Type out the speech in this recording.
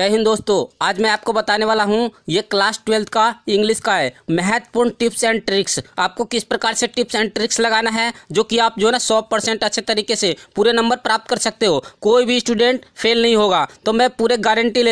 जय हिंद दोस्तों आज मैं आपको बताने वाला हूँ ये क्लास ट्वेल्थ का इंग्लिश का है महत्वपूर्ण टिप्स एंड ट्रिक्स आपको किस प्रकार से टिप्स एंड ट्रिक्स लगाना है जो कि आप जो है ना सौ परसेंट अच्छे तरीके से पूरे नंबर प्राप्त कर सकते हो कोई भी स्टूडेंट फेल नहीं होगा तो मैं पूरे गारंटी